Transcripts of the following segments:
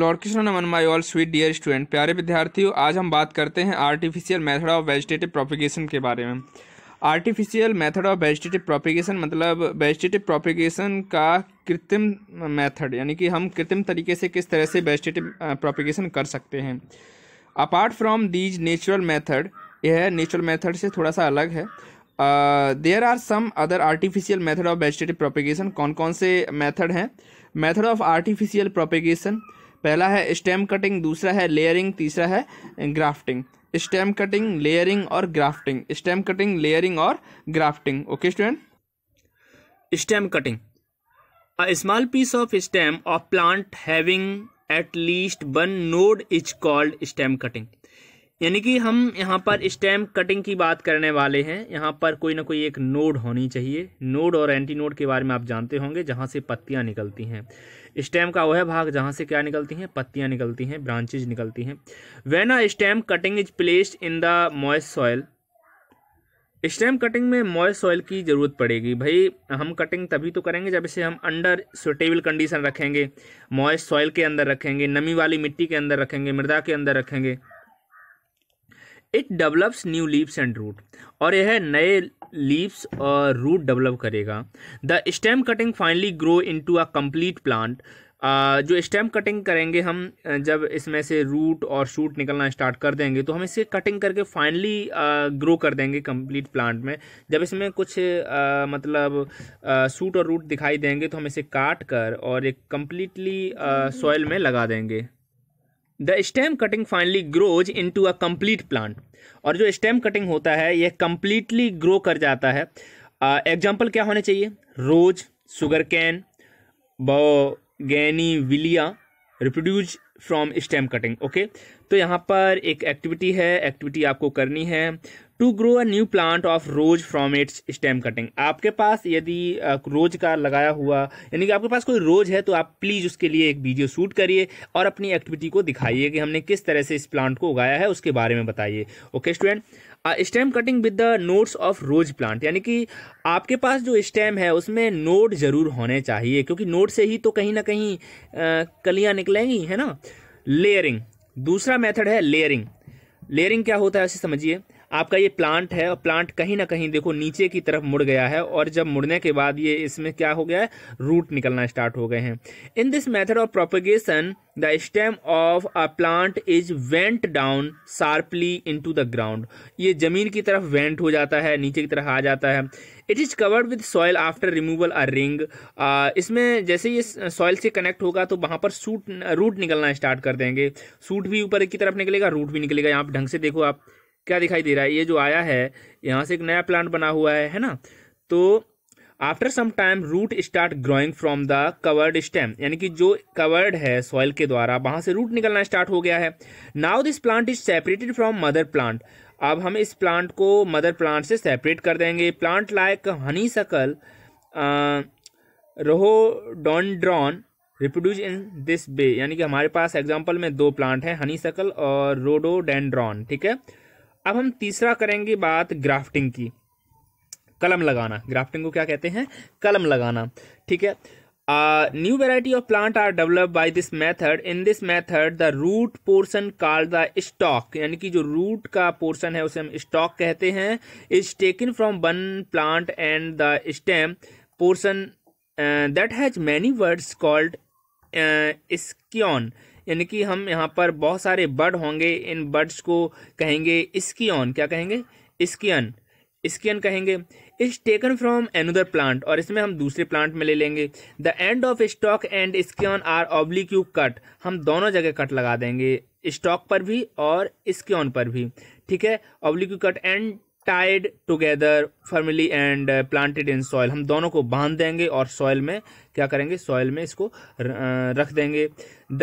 Lord Krishna नमन my all sweet dear student प्यारे विद्यार्थियों आज हम बात करते हैं artificial method of vegetative propagation के बारे में artificial method of vegetative propagation मतलब वेजिटेटिव प्रोपिगेशन का कृत्रिम मेथड यानी कि हम कृत्रिम तरीके से किस तरह से वेजिटेटिव प्रोपिगेशन कर सकते हैं apart from these natural method यह नेचुरल मैथड से थोड़ा सा अलग है there are some other artificial method of vegetative propagation कौन कौन से मैथड हैं मैथड ऑफ आर्टिफिशियल प्रोपिगेशन पहला है स्टेम कटिंग दूसरा है लेयरिंग तीसरा है ग्राफ्टिंग स्टेम कटिंग लेयरिंग और ग्राफ्टिंग स्टेम कटिंग लेयरिंग और grafting okay student stem cutting a small piece of stem of plant having at least one node is called stem cutting यानी कि हम यहाँ पर स्टैम्प कटिंग की बात करने वाले हैं यहाँ पर कोई ना कोई एक नोड होनी चाहिए नोड और एंटी नोड के बारे में आप जानते होंगे जहाँ से पत्तियाँ निकलती हैं स्टैम का वह भाग जहाँ से क्या निकलती हैं पत्तियाँ निकलती हैं ब्रांचेज निकलती हैं when a stem cutting is placed in the moist soil stem cutting में मॉइस सॉइल की ज़रूरत पड़ेगी भाई हम कटिंग तभी तो करेंगे जब इसे हम अंडर सुटेबल कंडीशन रखेंगे मॉइस सॉइल के अंदर रखेंगे नमी वाली मिट्टी के अंदर रखेंगे मृदा के अंदर रखेंगे it develops new leaves and root और यह नए लीव्स और रूट डेवलप करेगा the stem cutting finally grow into a complete plant जो स्टेम कटिंग करेंगे हम जब इसमें से रूट और शूट निकलना स्टार्ट कर देंगे तो हम इसे कटिंग करके फाइनली ग्रो कर देंगे कंप्लीट प्लांट में जब इसमें कुछ आ, मतलब शूट और रूट दिखाई देंगे तो हम इसे काट कर और एक कम्प्लीटली सॉइल में लगा देंगे the stem cutting finally grows into a complete plant और जो स्टेम कटिंग होता है यह कम्प्लीटली ग्रो कर जाता है एग्जाम्पल क्या होने चाहिए rose sugar cane bougainvillea reproduce from stem cutting okay तो यहाँ पर एक एक्टिविटी है एक्टिविटी आपको करनी है to grow a new plant of rose from its stem cutting आपके पास यदि रोज का लगाया हुआ यानी कि आपके पास कोई रोज है तो आप प्लीज़ उसके लिए एक वीडियो शूट करिए और अपनी एक्टिविटी को दिखाइए कि हमने किस तरह से इस प्लांट को उगाया है उसके बारे में बताइए okay student stem cutting with the notes of rose plant यानी कि आपके पास जो स्टेम है उसमें नोट ज़रूर होने चाहिए क्योंकि नोट से ही तो कहीं ना कहीं कलियाँ निकलेंगी है ना लेयरिंग दूसरा मेथड है लेयरिंग लेयरिंग क्या होता है उसे समझिए आपका ये प्लांट है और प्लांट कहीं ना कहीं देखो नीचे की तरफ मुड़ गया है और जब मुड़ने के बाद ये इसमें क्या हो गया है रूट निकलना स्टार्ट हो गए हैं in this method of propagation the stem of a plant is went down sharply into the ground ये जमीन की तरफ वेंट हो जाता है नीचे की तरफ आ जाता है it is covered with soil after removal a ring इसमें जैसे ये सॉयल से कनेक्ट होगा तो वहां पर सूट रूट निकलना स्टार्ट कर देंगे सूट भी ऊपर की तरफ निकलेगा रूट भी निकलेगा यहाँ पर ढंग से देखो आप क्या दिखाई दे रहा है ये जो आया है यहाँ से एक नया प्लांट बना हुआ है है ना तो after some time root start growing from the covered stem यानी कि जो कवर्ड है सॉइल के द्वारा वहां से रूट निकलना स्टार्ट हो गया है now this plant is separated from mother plant अब हम इस प्लांट को मदर प्लांट से सेपरेट कर देंगे प्लांट लाइक हनी सकल रोहोडोंड्रॉन रिप्रोड्यूस इन दिस बे यानी कि हमारे पास एग्जाम्पल में दो प्लांट हैं हनी सकल और रोडोडेंड्रॉन ठीक है अब हम तीसरा करेंगे बात ग्राफ्टिंग की कलम लगाना ग्राफ्टिंग को क्या कहते हैं कलम लगाना ठीक है new variety of plant are develop by this method in this method the root portion call the stock यानी कि जो रूट का पोर्सन है उसे हम स्टॉक कहते हैं is taken from one plant and the stem portion that has many words called scion uh, यानी कि हम यहाँ पर बहुत सारे बर्ड होंगे इन बर्ड्स को कहेंगे ऑन क्या कहेंगे स्कीन स्किन कहेंगे is taken from another plant और इसमें हम दूसरे प्लांट में ले लेंगे the end of stock and skin are oblique cut हम दोनों जगह कट लगा देंगे स्टॉक पर भी और स्किन पर भी ठीक है oblique cut and tied together firmly and planted in soil हम दोनों को बांध देंगे और सॉयल में क्या करेंगे सॉयल में इसको रख देंगे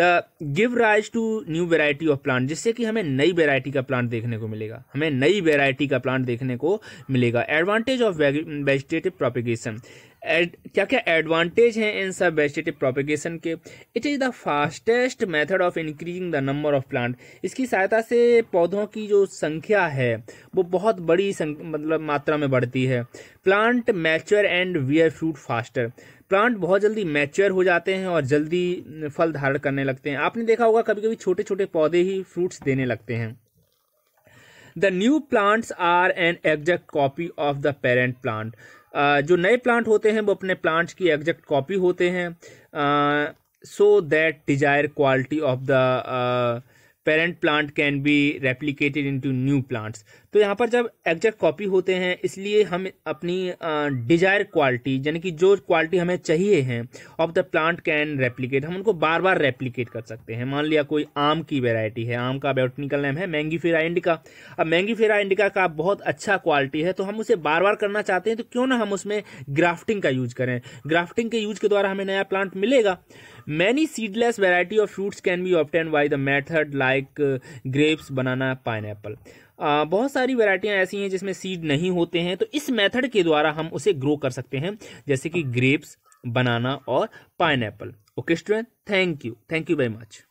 the give rise to new variety of plant जिससे कि हमें नई वेराइटी का प्लांट देखने को मिलेगा हमें नई वेराइटी का प्लांट देखने को मिलेगा एडवांटेज ऑफ वेजिटेटिव प्रोपिगेशन एड, क्या क्या एडवांटेज हैं इन सब वेजिटेटिव प्रोपिगेशन के it is the fastest method of increasing the number of plant इसकी सहायता से पौधों की जो संख्या है वो बहुत बड़ी मतलब मात्रा में बढ़ती है plant mature and bear fruit faster plant बहुत जल्दी मैच्योर हो जाते हैं और जल्दी फल धारण करने लगते हैं आपने देखा होगा कभी कभी छोटे छोटे पौधे ही फ्रूट्स देने लगते हैं the new plants are an exact copy of the parent plant जो नए प्लांट होते हैं वो अपने प्लांट्स की एग्जैक्ट कॉपी होते हैं so that desire quality of the parent plant can be replicated into new plants तो यहाँ पर जब एग्जैक्ट कॉपी होते हैं इसलिए हम अपनी डिजायर क्वालिटी यानी कि जो क्वालिटी हमें चाहिए है of the plant can replicate हम उनको बार बार रेप्लीकेट कर सकते हैं मान लिया कोई आम की वेराइटी है आम का बोटनिकल नेम है मैंगी फेरा इंडिका अब मैंगी फेरा इंडिका का बहुत अच्छा क्वालिटी है तो हम उसे बार बार करना चाहते हैं तो क्यों ना हम उसमें ग्राफ्टिंग का यूज करें ग्राफ्टिंग के यूज के द्वारा हमें नया प्लांट मिलेगा many seedless variety of fruits can be obtained by the method like grapes banana pineapple बहुत सारी वेराइटियाँ ऐसी हैं जिसमें सीड नहीं होते हैं तो इस मैथड के द्वारा हम उसे ग्रो कर सकते हैं जैसे कि ग्रेप्स बनाना और apple okay student thank you thank you very much